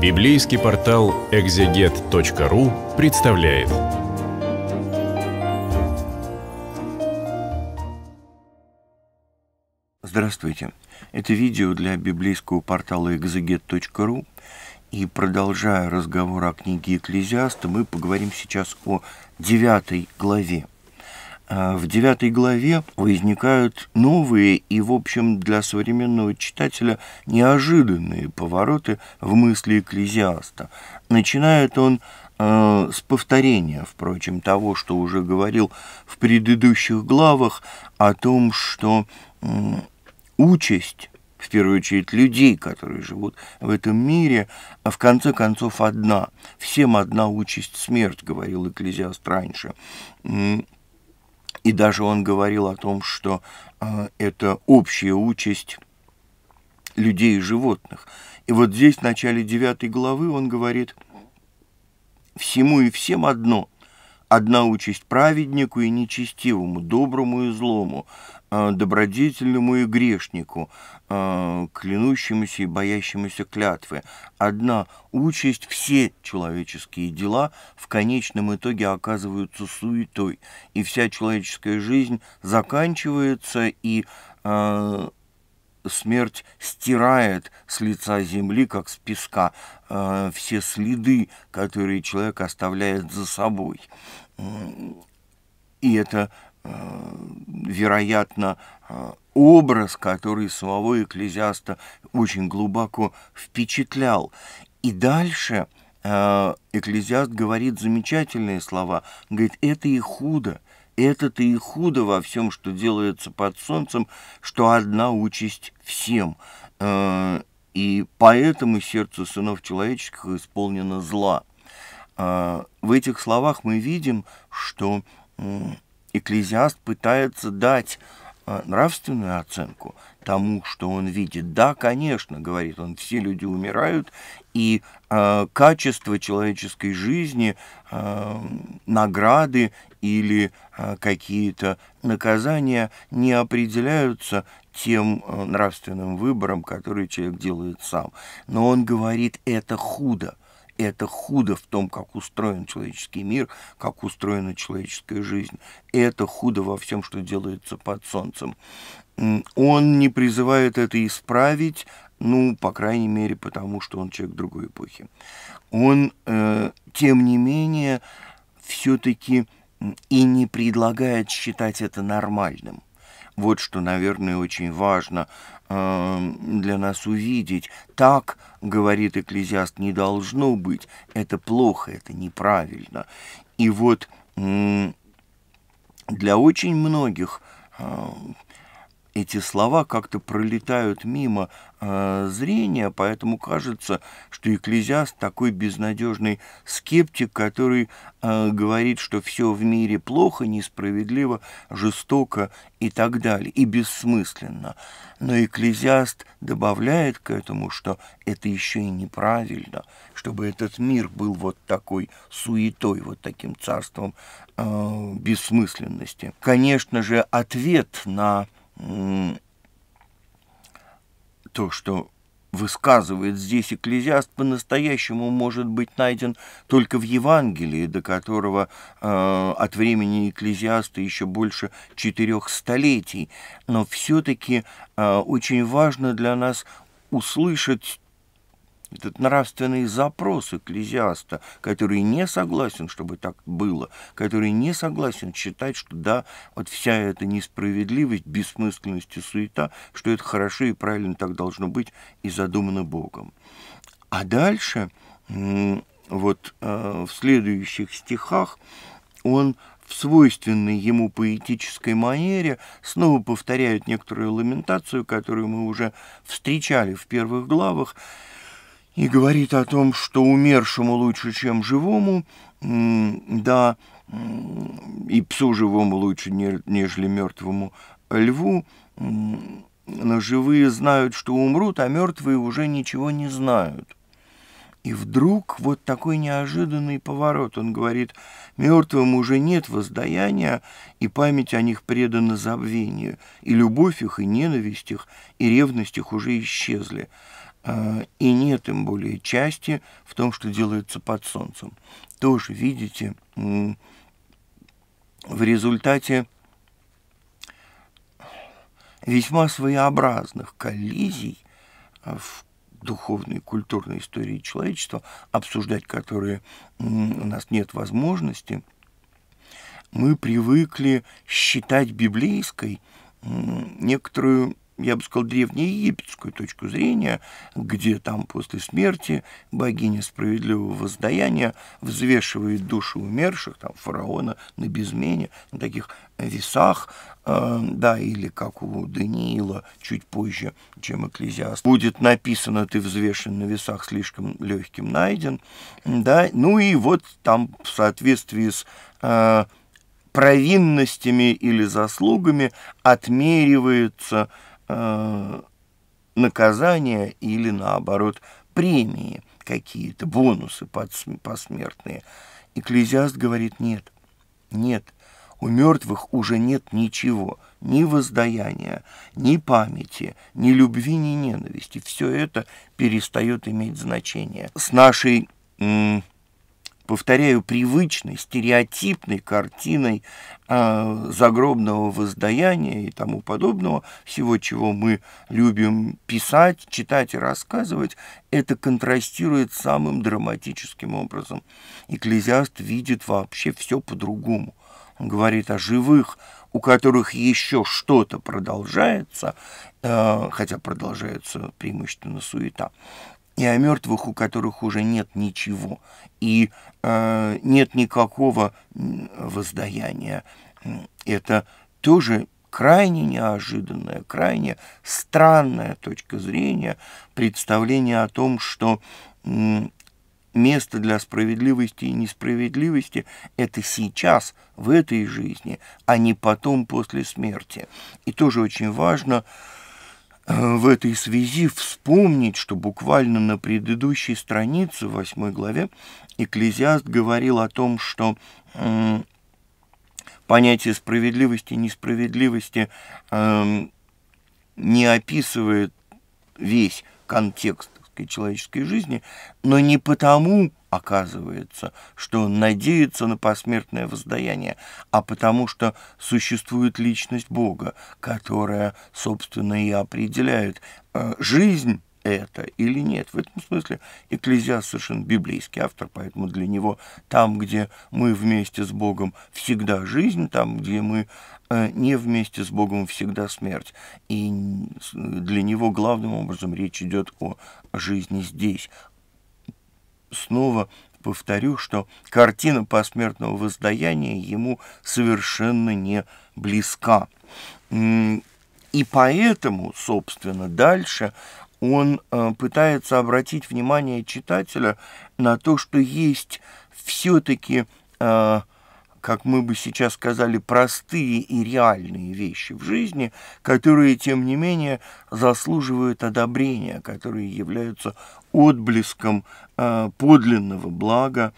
Библейский портал экзегет.ру представляет. Здравствуйте. Это видео для библейского портала экзегет.ру. И продолжая разговор о книге Экклезиаста, мы поговорим сейчас о девятой главе – а в девятой главе возникают новые и, в общем, для современного читателя неожиданные повороты в мысли экклезиаста. Начинает он э, с повторения, впрочем, того, что уже говорил в предыдущих главах, о том, что э, участь, в первую очередь, людей, которые живут в этом мире, в конце концов одна. Всем одна участь смерть, говорил экклезиаст раньше и даже он говорил о том, что э, это общая участь людей и животных. И вот здесь, в начале 9 главы, он говорит, «Всему и всем одно, Одна участь праведнику и нечестивому, доброму и злому, а, добродетельному и грешнику, а, клянущемуся и боящемуся клятвы. Одна участь все человеческие дела в конечном итоге оказываются суетой, и вся человеческая жизнь заканчивается, и а, смерть стирает с лица земли, как с песка, э, все следы, которые человек оставляет за собой. И это, э, вероятно, э, образ, который самого экклезиаста очень глубоко впечатлял. И дальше экклезиаст говорит замечательные слова. Говорит, это и худо, это-то и худо во всем, что делается под солнцем, что одна участь всем. Э, и поэтому сердце сынов человеческих исполнено зла. Э, в этих словах мы видим, что экклезиаст пытается дать э, нравственную оценку – тому, что он видит. Да, конечно, говорит он, все люди умирают, и э, качество человеческой жизни, э, награды или э, какие-то наказания не определяются тем э, нравственным выбором, который человек делает сам. Но он говорит, это худо это худо в том, как устроен человеческий мир, как устроена человеческая жизнь. Это худо во всем, что делается под солнцем. Он не призывает это исправить, ну, по крайней мере, потому что он человек другой эпохи. Он, э, тем не менее, все-таки и не предлагает считать это нормальным. Вот что, наверное, очень важно Эм, для нас увидеть. Так, говорит экклезиаст, не должно быть. Это плохо, это неправильно. И вот для очень многих э, эти слова как-то пролетают мимо э, зрения, поэтому кажется, что Экклезиаст такой безнадежный скептик, который э, говорит, что все в мире плохо, несправедливо, жестоко и так далее, и бессмысленно. Но Экклезиаст добавляет к этому, что это еще и неправильно, чтобы этот мир был вот такой суетой, вот таким царством э, бессмысленности. Конечно же, ответ на то, что высказывает здесь экклезиаст, по-настоящему может быть найден только в Евангелии, до которого э, от времени экклезиаста еще больше четырех столетий. Но все-таки э, очень важно для нас услышать этот нравственный запрос экклезиаста, который не согласен, чтобы так было, который не согласен считать, что да, вот вся эта несправедливость, бессмысленность и суета, что это хорошо и правильно так должно быть и задумано Богом. А дальше, вот э, в следующих стихах, он в свойственной ему поэтической манере снова повторяет некоторую ламентацию, которую мы уже встречали в первых главах, и говорит о том, что умершему лучше, чем живому, да, и псу живому лучше, нежели мертвому льву, но живые знают, что умрут, а мертвые уже ничего не знают. И вдруг вот такой неожиданный поворот. Он говорит, мертвым уже нет воздаяния, и память о них предана забвению, и любовь их, и ненависть их, и ревность их уже исчезли. А, и нет им более части в том, что делается под солнцем. Тоже, видите, в результате весьма своеобразных коллизий а, в духовной и культурной истории человечества, обсуждать которые у нас нет возможности, мы привыкли считать библейской некоторую я бы сказал, древнеегипетскую точку зрения, где там после смерти богиня справедливого воздаяния взвешивает души умерших, там, фараона на безмене, на таких весах, э, да, или как у Даниила чуть позже, чем Экклезиаст. Будет написано «ты взвешен на весах, слишком легким найден», да, ну и вот там в соответствии с э, провинностями или заслугами отмеривается э, наказания или, наоборот, премии какие-то, бонусы посмертные. Экклезиаст говорит, нет, нет, у мертвых уже нет ничего, ни воздаяния, ни памяти, ни любви, ни ненависти. Все это перестает иметь значение. С нашей повторяю, привычной, стереотипной картиной э, загробного воздаяния и тому подобного, всего, чего мы любим писать, читать и рассказывать, это контрастирует самым драматическим образом. Экклезиаст видит вообще все по-другому. Он говорит о живых, у которых еще что-то продолжается, э, хотя продолжается преимущественно суета, и о мертвых, у которых уже нет ничего, и э, нет никакого воздаяния. Это тоже крайне неожиданная, крайне странная точка зрения, представление о том, что место для справедливости и несправедливости – это сейчас, в этой жизни, а не потом, после смерти. И тоже очень важно – Э, в этой связи вспомнить, что буквально на предыдущей странице, в 8 главе, Экклезиаст говорил о том, что понятие справедливости и несправедливости эм, не описывает весь контекст практической человеческой жизни, но не потому, оказывается, что он надеется на посмертное воздаяние, а потому что существует личность Бога, которая, собственно, и определяет э, жизнь это или нет. В этом смысле Экклезиаст совершенно библейский автор, поэтому для него там, где мы вместе с Богом всегда жизнь, там, где мы Э, не вместе с Богом всегда смерть. И для него главным образом речь идет о жизни здесь. Снова повторю, что картина посмертного воздаяния ему совершенно не близка. И поэтому, собственно, дальше он э, пытается обратить внимание читателя на то, что есть все-таки э, как мы бы сейчас сказали, простые и реальные вещи в жизни, которые, тем не менее, заслуживают одобрения, которые являются отблеском э, подлинного блага,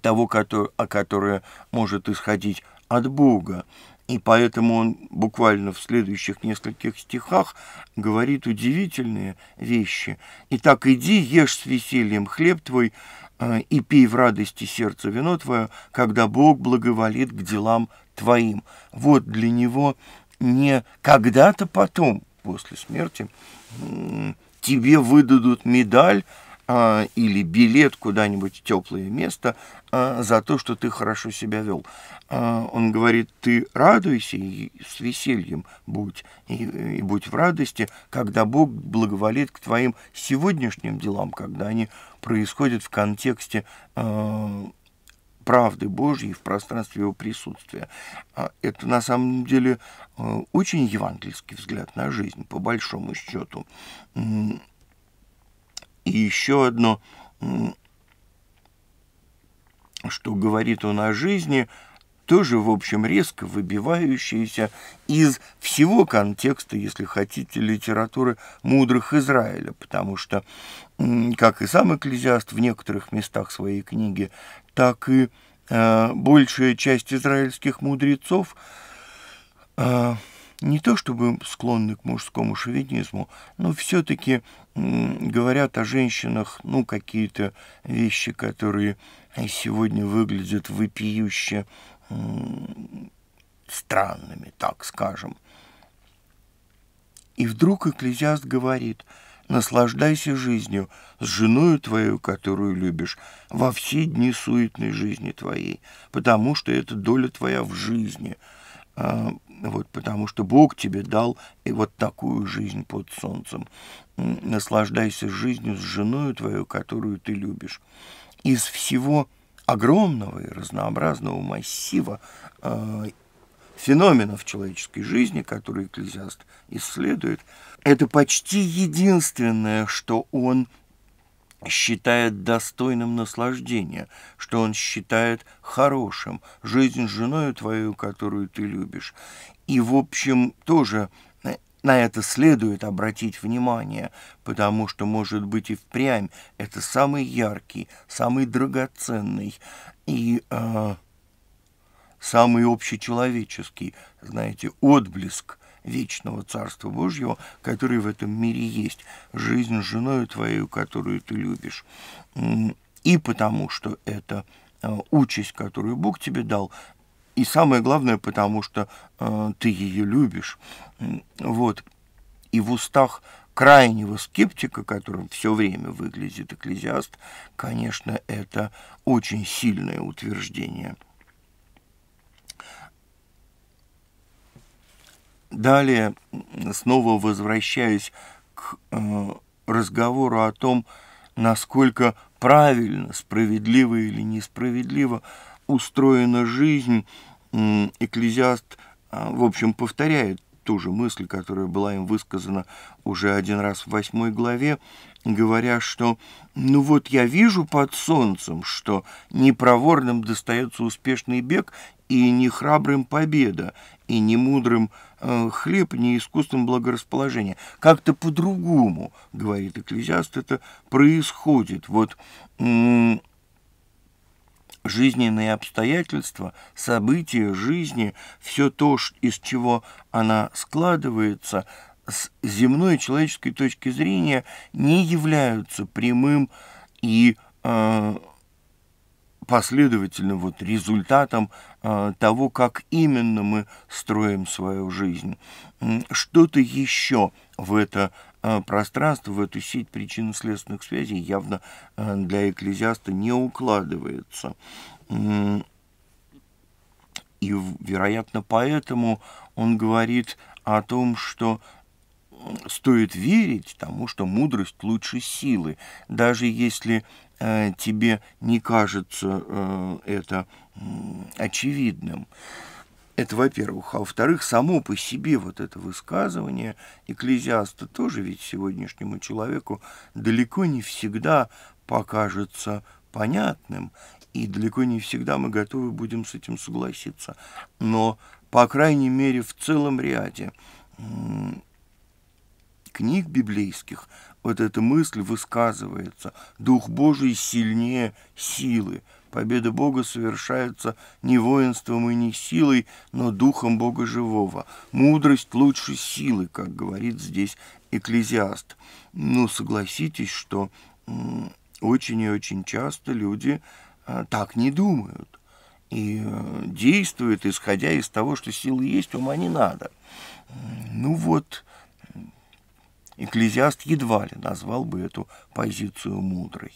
того, который, которое может исходить от Бога. И поэтому он буквально в следующих нескольких стихах говорит удивительные вещи. «Итак, иди, ешь с весельем хлеб твой, Э, и пей в радости сердце вино твое, когда Бог благоволит к делам твоим. Вот для него не когда-то потом, после смерти, тебе выдадут медаль а, или билет куда-нибудь в теплое место а, за то, что ты хорошо себя вел. А, он говорит, ты радуйся и с весельем будь, и, и будь в радости, когда Бог благоволит к твоим сегодняшним делам, когда они происходят в контексте а, правды Божьей в пространстве его присутствия. А это на самом деле а, очень евангельский взгляд на жизнь, по большому счету. И еще одно, что говорит он о жизни, тоже, в общем, резко выбивающееся из всего контекста, если хотите, литературы мудрых Израиля, потому что, как и сам Экклезиаст в некоторых местах своей книги, так и э, большая часть израильских мудрецов э, не то чтобы склонны к мужскому шовинизму, но все-таки говорят о женщинах, ну, какие-то вещи, которые сегодня выглядят выпиюще странными, так скажем. И вдруг экклезиаст говорит, наслаждайся жизнью с женою твою, которую любишь, во все дни суетной жизни твоей, потому что это доля твоя в жизни. А, вот, потому что Бог тебе дал и вот такую жизнь под солнцем. Наслаждайся жизнью с женой твою, которую ты любишь. Из всего огромного и разнообразного массива э, феноменов человеческой жизни, которые экклезиаст исследует, это почти единственное, что он считает достойным наслаждения, что он считает хорошим жизнь с женою твою, которую ты любишь. И, в общем, тоже э, на это следует обратить внимание, потому что, может быть, и впрямь это самый яркий, самый драгоценный и э, самый общечеловеческий, знаете, отблеск – вечного Царства Божьего, который в этом мире есть, жизнь женою твоей, которую ты любишь. И потому что это э, участь, которую Бог тебе дал, и самое главное, потому что э, ты ее любишь. Вот. И в устах крайнего скептика, которым все время выглядит экклезиаст, конечно, это очень сильное утверждение – Далее, снова возвращаясь к э, разговору о том, насколько правильно, справедливо или несправедливо устроена жизнь, э, экклезиаст, а, в общем, повторяет ту же мысль, которая была им высказана уже один раз в восьмой главе, говоря, что «ну вот я вижу под солнцем, что непроворным достается успешный бег и нехрабрым победа, и не мудрым э, хлеб, не искусством благорасположения. Как-то по-другому, говорит экклезиаст, это происходит. Вот э, жизненные обстоятельства, события жизни, все то, из чего она складывается, с земной человеческой точки зрения не являются прямым и э, последовательным вот результатом а, того, как именно мы строим свою жизнь. Что-то еще в это а, пространство, в эту сеть причинно-следственных связей явно а, для экклезиаста не укладывается. И, вероятно, поэтому он говорит о том, что стоит верить тому, что мудрость лучше силы, даже если э, тебе не кажется э, это э, очевидным. Это, во-первых. А во-вторых, само по себе вот это высказывание экклезиаста тоже ведь сегодняшнему человеку далеко не всегда покажется понятным, и далеко не всегда мы готовы будем с этим согласиться. Но, по крайней мере, в целом ряде книг библейских вот эта мысль высказывается. Дух Божий сильнее силы. Победа Бога совершается не воинством и не силой, но духом Бога живого. Мудрость лучше силы, как говорит здесь экклезиаст. Ну, согласитесь, что очень и очень часто люди а, так не думают и э, действуют, исходя из того, что силы есть, ума не надо. Ну вот, Экклезиаст едва ли назвал бы эту позицию мудрой.